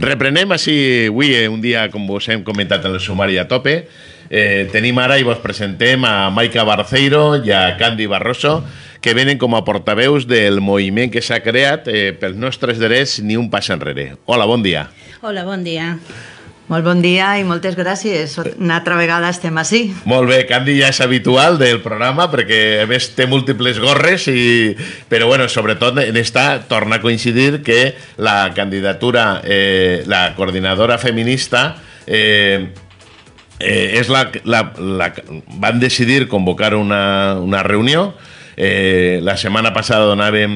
Reprenem així avui, eh, un dia, com vos hem comentat en el sumari a tope, eh, tenim ara i vos presentem a Maica Barceiro i a Candy Barroso, que venen com a portaveus del moviment que s'ha creat eh, pels nostres drets Ni un pas enrere. Hola, bon dia. Hola, bon dia. Molt bon dia i moltes gràcies. Una eh. altra vegada estem així. Molt bé, Candy ja és habitual del programa perquè a més té múltiples gorres i... però bueno, sobretot en esta torna a coincidir que la candidatura, eh, la coordinadora feminista eh, eh, és la, la, la, van decidir convocar una, una reunió Eh, la setmana passada donàvem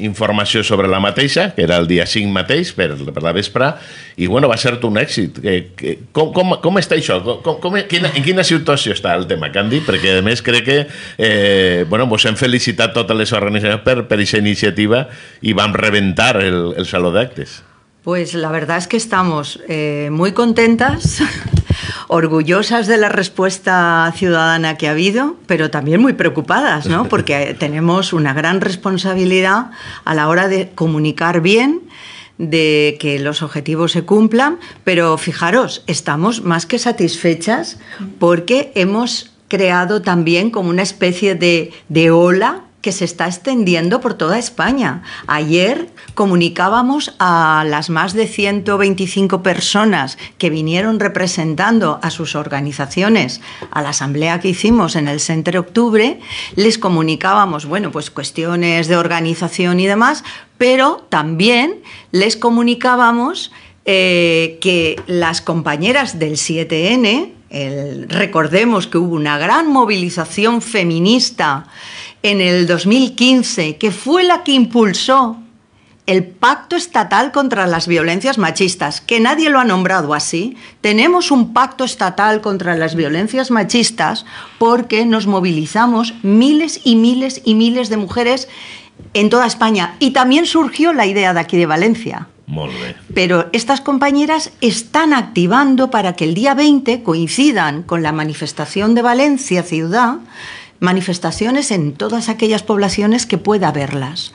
informació sobre la mateixa, que era el dia 5 mateix, per, per la vespre, i bueno, va ser un èxit. Eh, que, com, com, com està això? Com, com, quina, en quina situació està el tema, Candy? Perquè, a més, crec que eh, bueno, vos hem felicitat totes les organitzacions per, per aquesta iniciativa i vam rebentar el, el saló d'actes. Pues la verdad es que estamos eh, muy contentas, orgullosas de la respuesta ciudadana que ha habido, pero también muy preocupadas, ¿no? Porque tenemos una gran responsabilidad a la hora de comunicar bien de que los objetivos se cumplan, pero fijaros, estamos más que satisfechas porque hemos creado también como una especie de, de ola que se está extendiendo por toda España. Ayer comunicábamos a las más de 125 personas que vinieron representando a sus organizaciones a la asamblea que hicimos en el Centro de Octubre, les comunicábamos, bueno, pues cuestiones de organización y demás, pero también les comunicábamos eh, que las compañeras del 7N, recordemos que hubo una gran movilización feminista en el 2015, que fue la que impulsó el Pacto Estatal contra las Violencias Machistas, que nadie lo ha nombrado así. Tenemos un Pacto Estatal contra las Violencias Machistas porque nos movilizamos miles y miles y miles de mujeres en toda España. Y también surgió la idea de aquí de Valencia. Pero estas compañeras están activando para que el día 20 coincidan con la manifestación de Valencia Ciudad manifestaciones en todas aquellas poblaciones que pueda verlas.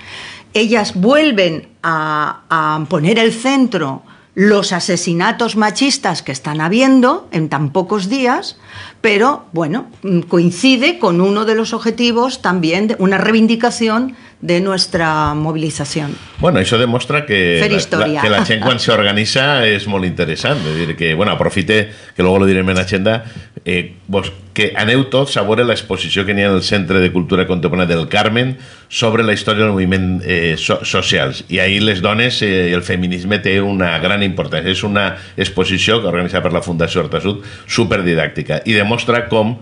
Ellas vuelven a, poner el centro los asesinatos machistas que están habiendo en tan pocos días, pero bueno, coincide con uno de los objetivos también, de una reivindicación de nuestra movilización. Bueno, eso demuestra que la, la, se organiza es muy interesante, decir, que bueno, aprofite, que luego lo diré en la chenda. eh, vos, que aneu tots a veure l'exposició que n'hi ha al Centre de Cultura Contemporània del Carmen sobre la història del moviment eh, so socials. I ahir les dones, eh, el feminisme té una gran importància. És una exposició que organitza per la Fundació Sud superdidàctica, i demostra com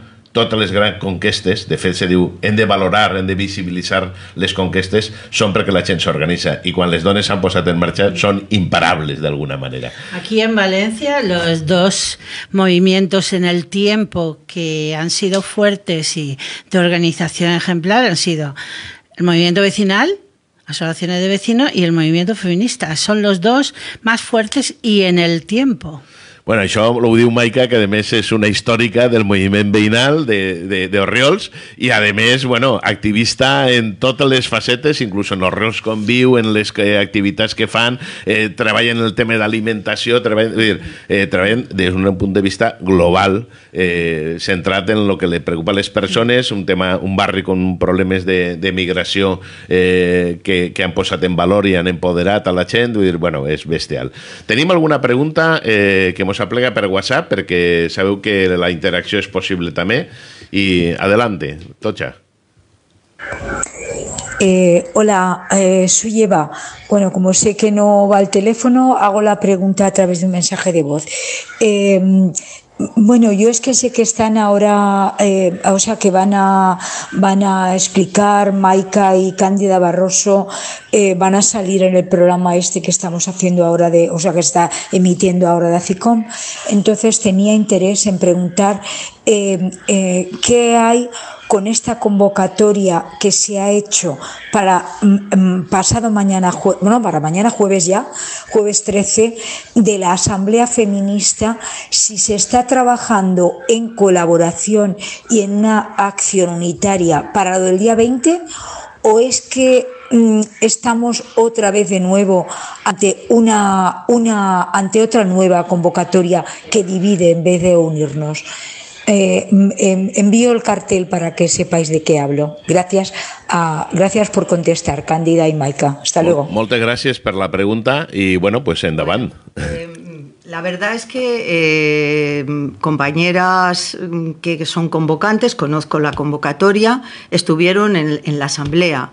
Todas las grandes conquestes, de fet en de valorar, en de visibilizar... les conquestes, són que la se organiza... ...y cuando les dones s'han posat en marcha... ...son imparables de alguna manera. Aquí en Valencia los dos movimientos en el tiempo que han sido fuertes y de organización ejemplar han sido el movimiento vecinal asociaciones de vecinos y el movimiento feminista. Son los dos más fuertes y en el tiempo. Bueno, això ho diu Maica, que a més és una històrica del moviment veïnal d'Orriols i a més, bueno, activista en totes les facetes, inclús en Orriols com viu, en les que, activitats que fan, eh, treballen el tema d'alimentació, treballen, dir, eh, treballen des d'un punt de vista global, eh, centrat en el que li preocupa a les persones, un tema, un barri amb problemes de, de migració eh, que, que han posat en valor i han empoderat a la gent, vull dir, bueno, és bestial. Tenim alguna pregunta eh, que mos aplica para WhatsApp porque sabe que la interacción es posible también y adelante, Tocha. Eh, hola, eh, suyeva Bueno, como sé que no va el teléfono, hago la pregunta a través de un mensaje de voz. Eh, bueno, yo es que sé que están ahora, eh, o sea, que van a, van a explicar, Maika y Cándida Barroso eh, van a salir en el programa este que estamos haciendo ahora, de, o sea, que está emitiendo ahora de ACICOM. Entonces tenía interés en preguntar eh, qué hay con esta convocatoria que se ha hecho para mm, mm, pasado mañana, bueno, para mañana jueves ya, jueves 13, de la Asamblea Feminista, si se está trabajando en colaboración y en una acción unitaria para lo del día 20 o es que mm, estamos otra vez de nuevo ante una, una ante otra nueva convocatoria que divide en vez de unirnos. Eh, envío el cartel para que sepáis de qué hablo. Gracias, gracias por contestar, Cándida y Maika, Hasta luego. Muchas gracias por la pregunta y bueno, pues en Eh, la verdad es que eh, compañeras mm, que son convocantes, conozco la convocatoria, estuvieron en la asamblea.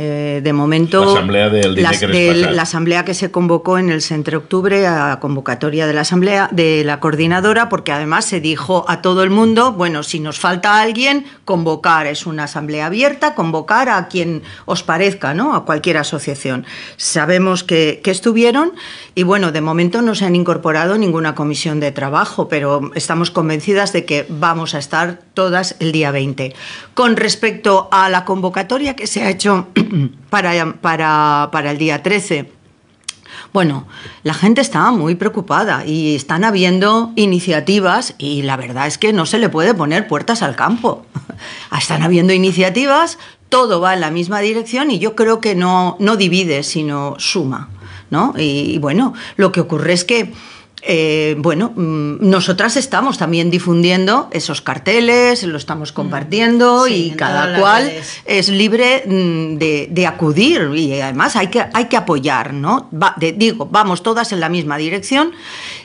Eh, de momento, la asamblea, de la asamblea, que se convocó en el Centro Octubre, a convocatoria de la asamblea, de la coordinadora, porque además se dijo a todo el mundo, bueno, si nos falta alguien, convocar, es una asamblea abierta, convocar a quien os parezca, ¿no? A cualquier asociación. Sabemos que, que estuvieron y bueno, de momento no se han incorporado ninguna comisión de trabajo, pero estamos convencidas de que vamos a estar todas el día 20. Con respecto a la convocatoria que se ha hecho para, para, el día 13. Bueno, la gente está muy preocupada y están habiendo iniciativas y la verdad es que no se le puede poner puertas al campo. Están habiendo iniciativas, todo va en la misma dirección y yo creo que no, no divide, sino suma. ¿no? y bueno, lo que ocurre es que eh, bueno, mm, nosotras estamos también difundiendo esos carteles, lo estamos mm. compartiendo y cada cual es libre mm, de, acudir y además hay que, hay que apoyar, ¿no? digo, vamos todas en la misma dirección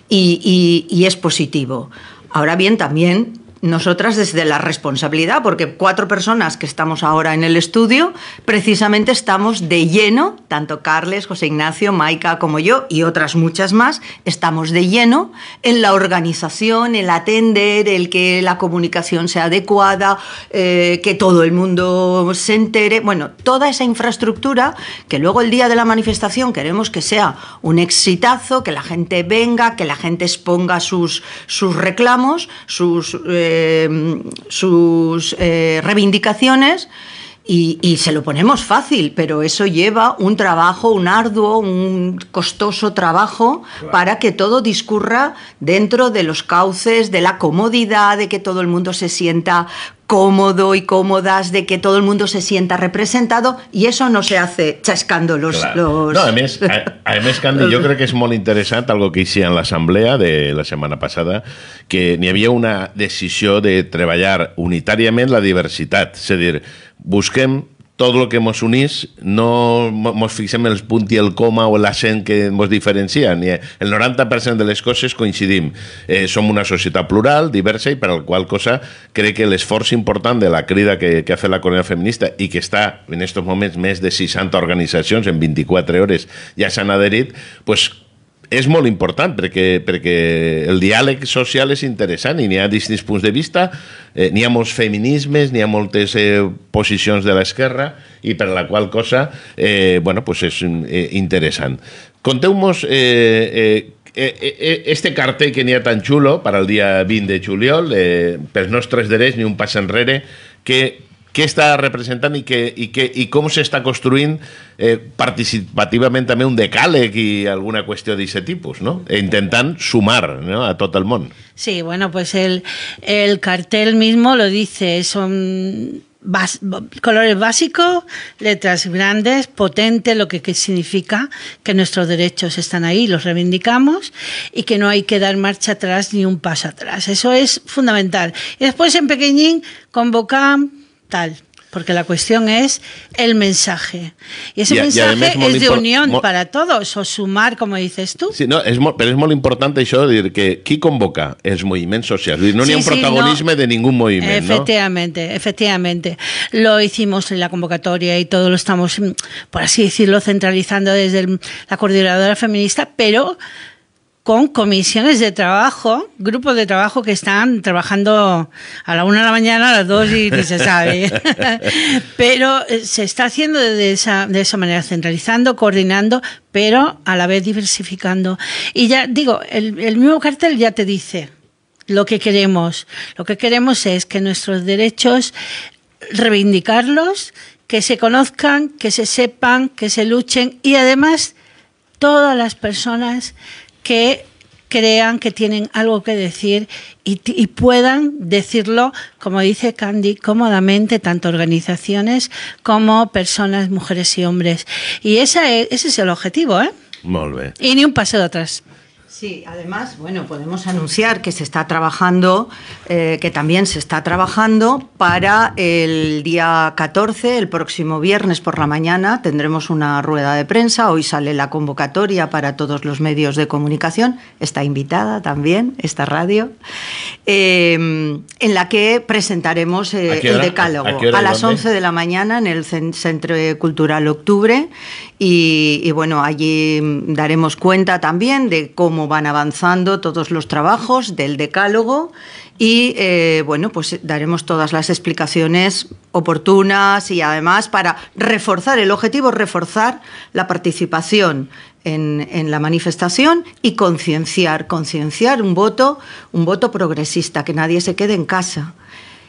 y es positivo. Ahora bien, también nosotras desde la responsabilidad, porque cuatro personas que estamos ahora en el estudio, precisamente estamos de lleno, tanto Carles, José Ignacio, Maika como yo y otras muchas más, estamos de lleno en la organización, el atender, el que la comunicación sea adecuada, eh, que todo el mundo se entere, bueno, toda esa infraestructura que luego el día de la manifestación queremos que sea un exitazo, que la gente venga, que la gente exponga sus, sus reclamos, sus... Eh, eh, sus eh, reivindicaciones y, se lo ponemos fácil, pero eso lleva un trabajo, un arduo, un costoso trabajo para que todo discurra dentro de los cauces, de la comodidad, de que todo el mundo se sienta cómodo y cómodas, de que todo el mundo se sienta representado y eso no se hace chascando los... los... No, yo creo que es muy interesante algo que hicieron en la asamblea de la semana pasada, que ni había una decisión de trabajar unitariamente la diversidad, es decir, busquen todo lo que ens unís, no nos fixem en els i el coma o l'accent que ens Ni eh. El 90% de les coses coincidim. Eh, som una societat plural, diversa, i per al qual cosa crec que l'esforç important de la crida que, que ha fet la Corona Feminista i que està en aquests moments més de 60 organitzacions en 24 hores ja s'han adherit, pues, és molt important perquè, perquè el diàleg social és interessant i n'hi ha distints punts de vista, eh, n'hi ha molts feminismes, n'hi ha moltes eh, posicions de l'esquerra i per la qual cosa eh, bueno, pues és eh, interessant. Conteu-nos eh eh, eh, eh, este cartell que n'hi ha tan xulo per al dia 20 de juliol, eh, pels nostres drets ni un pas enrere, que ¿Qué está representando y cómo y está construyendo eh, participativamente también un decàleg y alguna de ese tipo, no? E intentan sumar a todo el mundo? Sí, bueno, pues el, cartel mismo lo dice, son colores básicos, letras grandes, potente, lo que, que, significa que nuestros derechos están ahí, los reivindicamos y que no hay que dar marcha atrás ni un paso atrás. Eso es fundamental. Y después en pequeñín convocan porque la cuestión es el mensaje. Y ese mensaje es, de unión para todos, o sumar, como dices tú. no, es pero es muy importante eso de decir que quién convoca es Movimiento social. No un protagonismo de ningún movimiento. Efectivamente, efectivamente. Lo hicimos en la convocatoria y todo lo estamos, mm, por así decirlo, centralizando desde la coordinadora feminista, pero con comisiones de trabajo, grupos de trabajo que están trabajando a la una de la mañana, a las dos y ni se sabe. pero eh, se está haciendo de esa, de esa manera, centralizando, coordinando, pero a la vez diversificando. Y ya digo, el, el mismo cartel ya te dice lo que queremos. Lo que queremos es que nuestros derechos reivindicarlos, que se conozcan, que se sepan, que se luchen y además todas las personas que crean que tienen algo que decir y, puedan decirlo, como dice Candy, cómodamente, tanto organizaciones como personas, mujeres y hombres. Y e, ese es el objetivo, ¿eh? Muy ni un de atrás. Sí, además, bueno, podemos anunciar que se está trabajando, eh, que también se está trabajando para el día 14, el próximo viernes por la mañana, tendremos una rueda de prensa. Hoy sale la convocatoria para todos los medios de comunicación. Está invitada también esta radio, em, en la que presentaremos eh, el decálogo a, las 11 de la mañana en el Centro Cultural Octubre. Y, y bueno, allí mm, daremos cuenta también de cómo van avanzando todos los trabajos del decálogo y eh, bueno, pues daremos todas las explicaciones oportunas y además para reforzar el objetivo, reforzar la participación en, en, la manifestación y concienciar, concienciar un voto, un voto progresista, que nadie se quede en casa.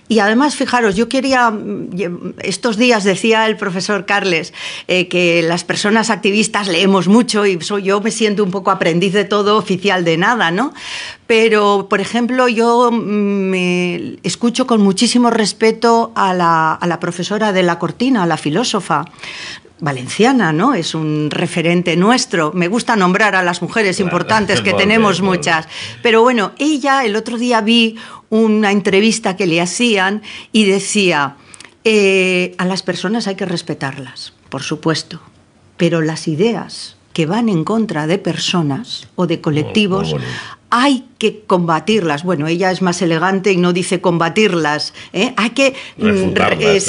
Y además, fijaros, yo quería, mm, estos días decía el profesor Carles eh, que las personas activistas leemos mucho y yo me siento un poco aprendiz de todo, oficial de nada, ¿no? Pero, por ejemplo, yo mm, me escucho con muchísimo respeto a la, a la profesora de la cortina, a la filósofa, valenciana, ¿no? Es un referente nuestro. Me gusta nombrar a las mujeres importantes que tenemos muchas. Pero bueno, ella el otro día vi una entrevista que le hacían y decía, eh, a las personas hay que respetarlas, por supuesto, pero las ideas que van en contra de personas o de oh, colectivos, hay que combatirlas. Bueno, ella es más elegante y no dice combatirlas. ¿eh? Hay que... Mm,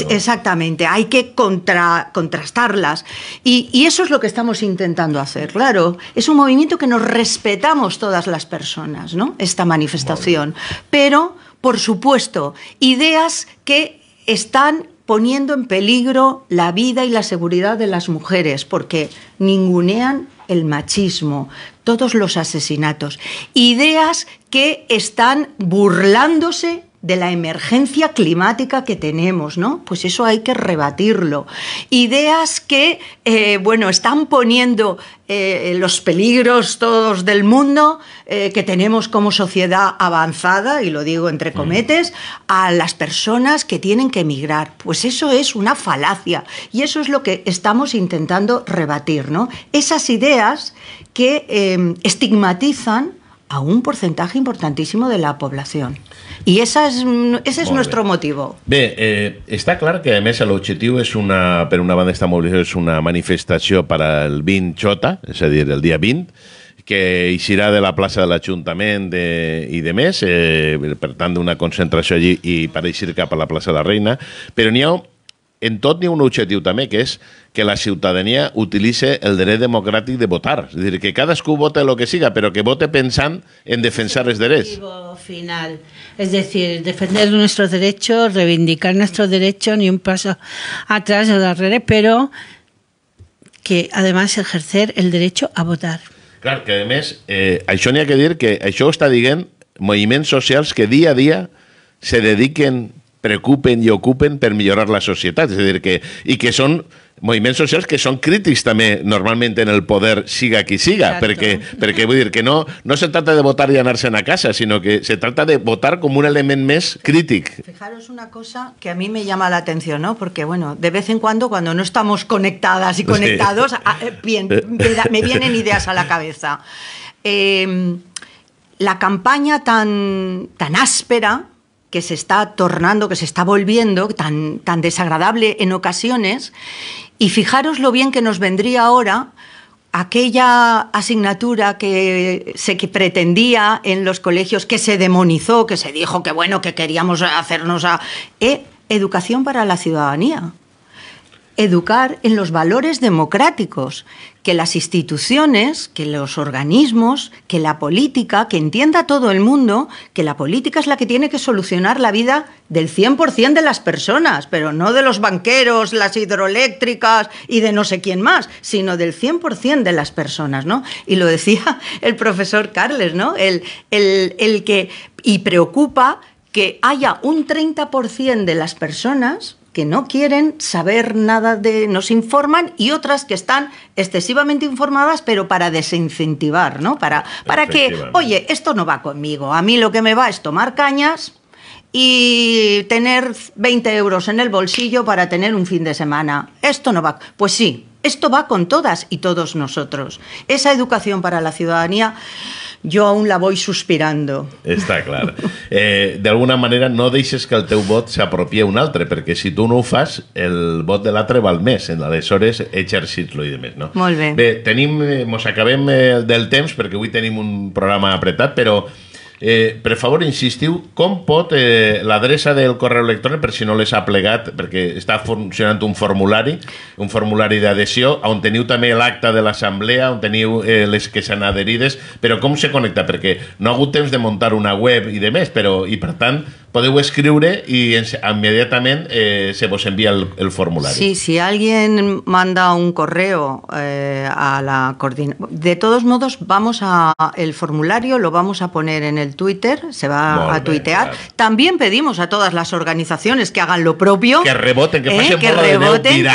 exactamente, hay que contrastarlas. Y, eso es lo que estamos intentando hacer, claro. Es un movimiento que nos respetamos todas las personas, ¿no? Esta manifestación. Pero, por supuesto, ideas que están poniendo en peligro la vida y la seguridad de las mujeres, porque ningunean el machismo, todos los asesinatos, ideas que están burlándose de la emergencia climática que tenemos, ¿no? Pues eso hay que rebatirlo. Ideas que, eh, bueno, están poniendo eh, los peligros todos del mundo eh, que tenemos como sociedad avanzada, y lo digo entre mm. cometes, a las personas que tienen que emigrar. Pues eso es una falacia y eso es lo que estamos intentando rebatir, ¿no? Esas ideas que eh, estigmatizan a un porcentaje importantísimo de la población. I esa és, ese és es nuestro bé. motivo. Bé, eh, està clar que a més l'objectiu és una, per una banda esta mobilització és una manifestació per al 20 xota, és a dir, el dia 20, que eixirà de la plaça de l'Ajuntament i de més, eh, per tant d'una concentració allí i per eixir cap a la plaça de la Reina, però n'hi ha en tot n'hi un objectiu que es que la ciudadanía utilice el derecho democrático de votar. Es decir, que cada escu vote lo que siga, pero que vote pensando en defensar els derechos. final. Es decir, defender nuestros derechos, reivindicar nuestros derechos, ni un paso atrás o darrere, pero que además ejercer el derecho a votar. Claro, que además, més, eh, això que decir que això està dient movimientos sociales que día a día se dediquen preocupen y ocupen per mejorar la sociedad es decir que, y que son movimientos sociales que son críticos también normalmente en el poder siga aquí siga, pero perquè, voy a decir que no, no se trata de votar y ganarse en la casa, sino que se trata de votar como un elemento más crítico. Fijaros una cosa que a mí me llama la atención, ¿no? Porque bueno, de vez en cuando cuando no estamos conectadas y conectados, eh, bien, me, vienen ideas a la cabeza. Eh, la campaña tan, tan áspera que se está tornando, que se está volviendo tan, tan desagradable en ocasiones. Y fijaros lo bien que nos vendría ahora aquella asignatura que se pretendía en los colegios, que se demonizó, que se dijo que bueno, que queríamos hacernos a... Eh, educación para la ciudadanía educar en los valores democráticos, que las instituciones, que los organismos, que la política, que entienda todo el mundo que la política es la que tiene que solucionar la vida del 100% de las personas, pero no de los banqueros, las hidroeléctricas y de no sé quién más, sino del 100% de las personas, ¿no? Y lo decía el profesor Carles, ¿no? El, que, y preocupa que haya un 30% de las personas que no quieren saber nada de, nos informan y otras que están excesivamente informadas, pero para desincentivar, ¿no? Para, para que, oye, esto no va conmigo, a mí lo que me va es tomar cañas y tener 20 euros en el bolsillo para tener un fin de semana. Esto no va. Pues sí, esto va con todas y todos nosotros. Esa educación para la ciudadanía yo aún la voy suspirando. Está claro. Eh, de alguna manera, no dices que el teu vot se a un altre, porque si tú no fas, el vot de l'altre val més, En exercit-lo i de més, no? Molt bé. Bé, tenim, eh, acabem eh, del temps, porque hoy tenim un programa apretat, pero... Eh, per favor, insistiu, com pot eh, l'adreça del correu electrònic, per si no les ha plegat, perquè està funcionant un formulari, un formulari d'adhesió, on teniu també l'acta de l'assemblea, on teniu eh, les que s'han adherides, però com se connecta? Perquè no ha hagut temps de muntar una web i de més, però, i per tant, podeu escribir y inmediatamente eh, se vos envía el, formulario. Sí, si alguien manda un correo eh, a la coordinadora De todos modos, vamos a... El formulario lo vamos a poner en el Twitter, se va a tuitear. También pedimos a todas las organizaciones que hagan lo propio. Que reboten, que eh, pasen que reboten,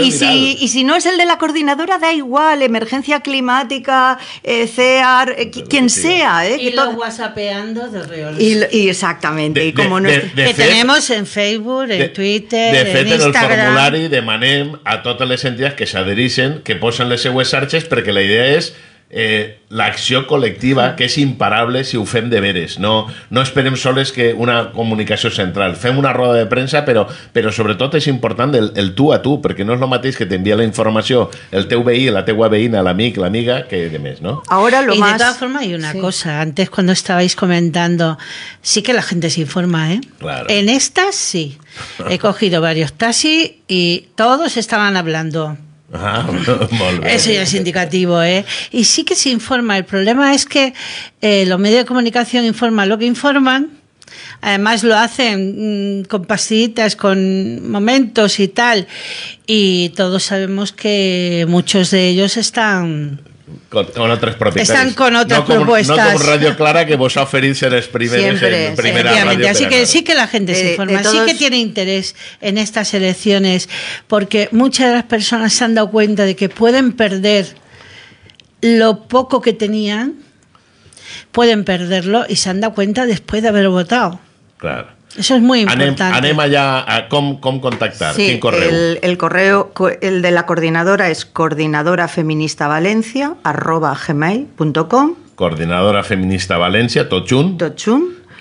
y, Si, no es el de la coordinadora, da igual, emergencia climática, CEAR, quien sea. Eh, y que lo whatsappeando de real. Exactamente. y como que tenemos en Facebook, en Twitter, de en, Instagram. el de a todas las entidades que se adherisen, que posan les seues pero que la idea es eh, l'acció col·lectiva que és imparable si ho fem de veres. No, no esperem soles que una comunicació central. Fem una roda de premsa, però, però sobretot és important el, el tu a tu, perquè no és el mateix que t'envia la informació el teu veí, la teua veïna, l'amic, l'amiga, que de més, ¿no? Ahora lo y más... de todas formas hay una sí. cosa. Antes cuando estabais comentando, sí que la gente se informa, ¿eh? Claro. En estas sí. He cogido varios taxis y todos estaban hablando Ah, Eso ya es indicativo, ¿eh? Y sí que se informa. El problema es que eh, los medios de comunicación informan lo que informan. Además lo hacen mm, con pastillitas, con momentos y tal. Y todos sabemos que muchos de ellos están con, otras propuestas Están con otras propuestas. Con, Radio Clara, que vos oferís en primera Así que sí que la gente se informa, sí que tiene interés en estas elecciones, porque muchas de las personas se han dado cuenta de que pueden perder lo poco que tenían, pueden perderlo y se han dado cuenta después de haber votado. Claro. Eso es muy importante. anema ya com, contactar? Sí, El, correo, el de la coordinadora es coordinadorafeministavalencia arroba Coordinadora Feminista valencia Tochun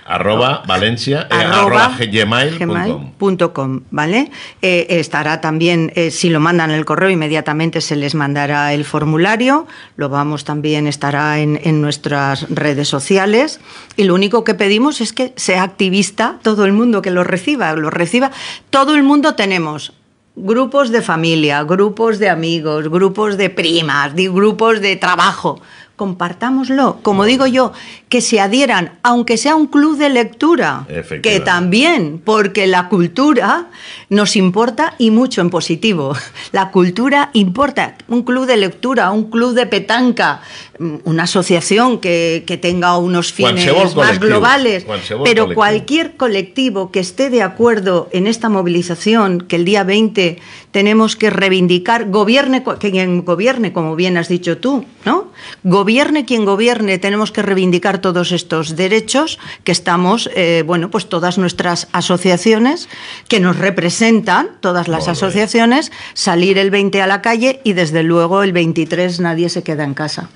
arroba valencia eh, arroba, gmail.com, ¿vale? Eh, estará también, eh, si lo mandan el correo, inmediatamente se les mandará el formulario, lo vamos también, estará en, en nuestras redes sociales y lo único que pedimos es que sea activista todo el mundo que lo reciba, lo reciba. Todo el mundo tenemos grupos de familia, grupos de amigos, grupos de primas, grupos de trabajo compartámoslo. Como digo yo, que se adhieran, aunque sea un club de lectura, que también, porque la cultura nos importa y mucho en positivo. La cultura importa. Un club de lectura, un club de petanca, mm, una asociación que, tenga unos fines más globales, pero cualquier colectivo que esté de acuerdo en esta movilización que el día 20 tenemos que reivindicar, gobierne quien gobierne, como bien has dicho tú, ¿no? Gobierne quien gobierne, tenemos que reivindicar todos estos derechos que estamos, eh, bueno, pues todas nuestras asociaciones que nos representan, todas las asociaciones, salir el 20 a la calle y desde luego el 23 nadie se queda en casa.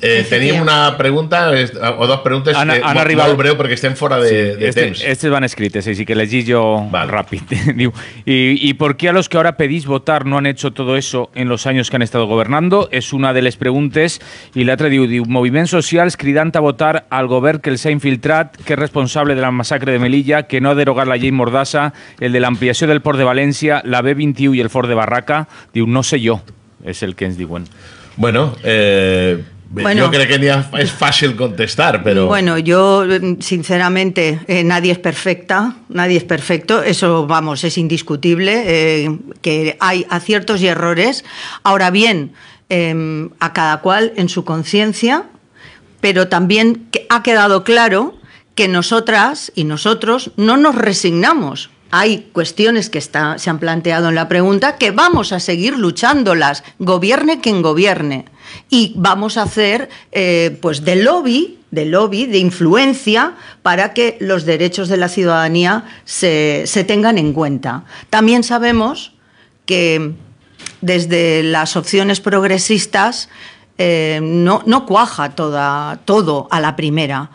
Eh, tenía una pregunta o dos preguntas Ana, han eh, creo porque estén fuera de, sí, de este- van escritos, así eh, que les yo rápido. y, por qué a los que ahora pedís votar no han hecho todo eso en los años que han estado gobernando? Es una de preguntas. Y Y otra, diu, Movimiento Social Social cridant a votar al gobierno que se ha infiltrat, que es responsable de la masacre de Melilla, que no ha derogado la ley Mordaza, el de la ampliación del port de Valencia, la B21 y el fort de Barraca. Diu, no sé yo. Es el que es Bueno, eh, bueno, yo creo que es fácil contestar, pero... Bueno, yo mm, sinceramente eh, nadie es perfecta, nadie es perfecto, eso vamos, es indiscutible, eh, que hay aciertos y errores. Ahora bien, em, a cada cual en su conciencia, pero también ha quedado claro que nosotras y nosotros no nos resignamos hay cuestiones que se han planteado en la pregunta que vamos a seguir luchándolas, gobierne quien gobierne y vamos a hacer eh, pues de lobby de lobby, de influencia, para que los derechos de la ciudadanía se, tengan en cuenta. También sabemos que desde las opciones progresistas eh, no, cuaja todo a la primera,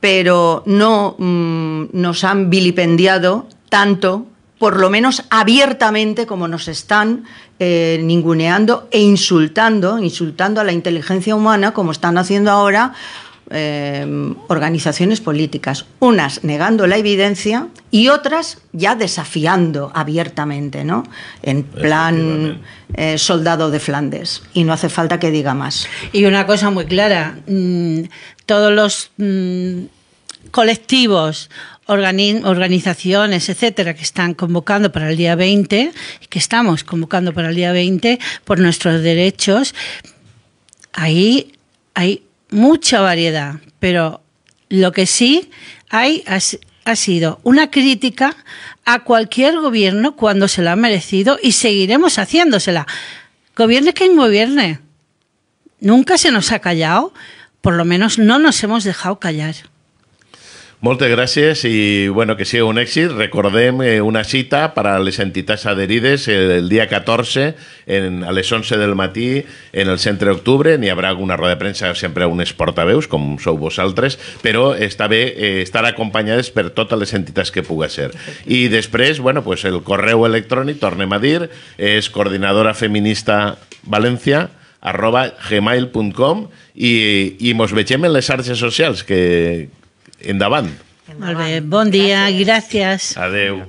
pero no mm, nos han vilipendiado tanto por lo menos abiertamente como nos están eh, ninguneando e insultando, insultando a la inteligencia humana, como están haciendo ahora eh, organizaciones políticas, unas negando la evidencia y otras ya desafiando abiertamente, ¿no? En plan eh, soldado de Flandes. Y no hace falta que diga más. Y una cosa muy clara, mm, todos los mm, colectivos organizaciones, etcétera, que están convocando para el día 20, que estamos convocando para el día 20 por nuestros derechos, ahí hay mucha variedad, pero lo que sí hay ha sido una crítica a cualquier gobierno cuando se la ha merecido y seguiremos haciéndosela. que quien gobierne. Nunca se nos ha callado, por lo menos no nos hemos dejado callar. Moltes gràcies i bueno, que sigui un èxit. Recordem eh, una cita per a les entitats adherides eh, el dia 14 en, a les 11 del matí en el centre d'octubre. N'hi haurà alguna roda de premsa, sempre unes portaveus, com sou vosaltres, però està bé eh, estar acompanyades per totes les entitats que puga ser. I després, bueno, pues el correu electrònic, tornem a dir, és coordinadora feminista valencia arroba gmail.com i, i mos vegem en les xarxes socials que, Endavant. Endavant. Molt bé, bon dia, gràcies. Adeu.